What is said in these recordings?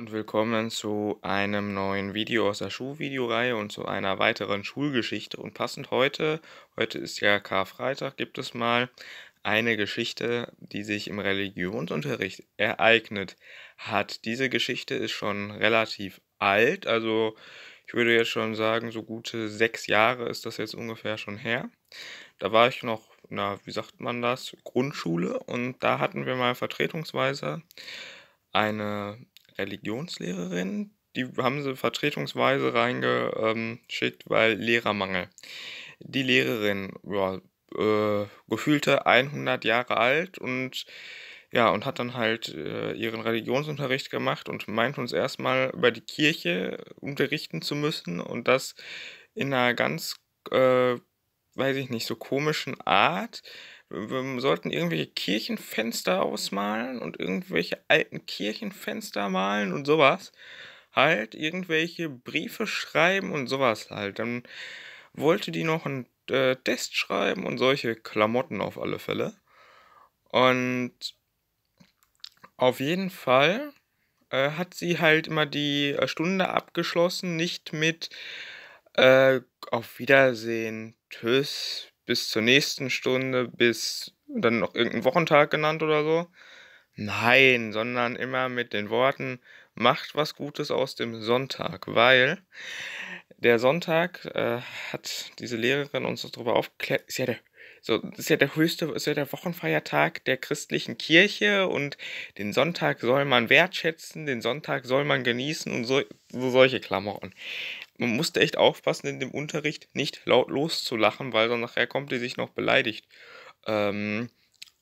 und willkommen zu einem neuen Video aus der Schulvideoreihe und zu einer weiteren Schulgeschichte. Und passend heute, heute ist ja Karfreitag, gibt es mal eine Geschichte, die sich im Religionsunterricht ereignet hat. Diese Geschichte ist schon relativ alt, also ich würde jetzt schon sagen, so gute sechs Jahre ist das jetzt ungefähr schon her. Da war ich noch, na, wie sagt man das, Grundschule und da hatten wir mal vertretungsweise eine Religionslehrerin. Die haben sie vertretungsweise reingeschickt, weil Lehrermangel. Die Lehrerin, ja, äh, gefühlte 100 Jahre alt und ja, und hat dann halt äh, ihren Religionsunterricht gemacht und meint uns erstmal über die Kirche unterrichten zu müssen und das in einer ganz äh, weiß ich nicht, so komischen Art. Wir sollten irgendwelche Kirchenfenster ausmalen und irgendwelche alten Kirchenfenster malen und sowas. Halt, irgendwelche Briefe schreiben und sowas halt. Dann wollte die noch einen äh, Test schreiben und solche Klamotten auf alle Fälle. Und auf jeden Fall äh, hat sie halt immer die äh, Stunde abgeschlossen, nicht mit äh, auf Wiedersehen. Tschüss. Bis zur nächsten Stunde. Bis dann noch irgendeinen Wochentag genannt oder so. Nein, sondern immer mit den Worten, macht was Gutes aus dem Sonntag, weil der Sonntag äh, hat diese Lehrerin uns darüber aufgeklärt, ist ja der so, das ist ja der höchste, ist ja der Wochenfeiertag der christlichen Kirche und den Sonntag soll man wertschätzen, den Sonntag soll man genießen und so, so solche Klamotten. Man musste echt aufpassen, in dem Unterricht nicht laut loszulachen, weil sonst nachher kommt die sich noch beleidigt. Ähm,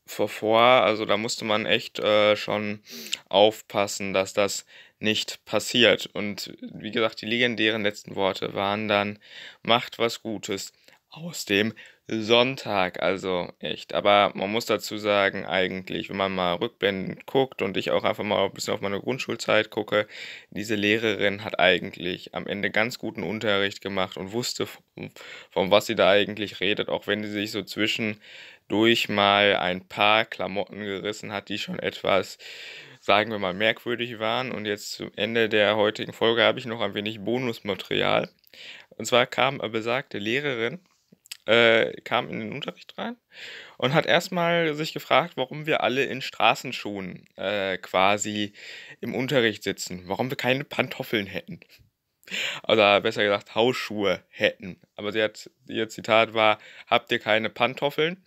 vor, also da musste man echt äh, schon aufpassen, dass das nicht passiert. Und wie gesagt, die legendären letzten Worte waren dann, macht was Gutes aus dem Sonntag, also echt. Aber man muss dazu sagen, eigentlich, wenn man mal rückblendend guckt und ich auch einfach mal ein bisschen auf meine Grundschulzeit gucke, diese Lehrerin hat eigentlich am Ende ganz guten Unterricht gemacht und wusste, von, von was sie da eigentlich redet, auch wenn sie sich so zwischendurch mal ein paar Klamotten gerissen hat, die schon etwas sagen wir mal, merkwürdig waren. Und jetzt zum Ende der heutigen Folge habe ich noch ein wenig Bonusmaterial. Und zwar kam besagte Lehrerin äh, kam in den Unterricht rein und hat erstmal sich gefragt, warum wir alle in Straßenschuhen äh, quasi im Unterricht sitzen, warum wir keine Pantoffeln hätten. Oder also, besser gesagt, Hausschuhe hätten. Aber sie hat, ihr Zitat war, habt ihr keine Pantoffeln?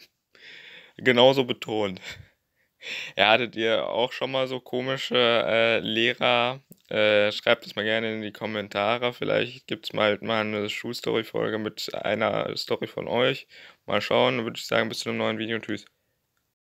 Genauso betont. Er ja, hattet ihr auch schon mal so komische äh, Lehrer, äh, schreibt es mal gerne in die Kommentare. Vielleicht gibt es mal, mal eine Schulstory-Folge mit einer Story von euch. Mal schauen. Dann würde ich sagen, bis zu einem neuen Video. Tschüss.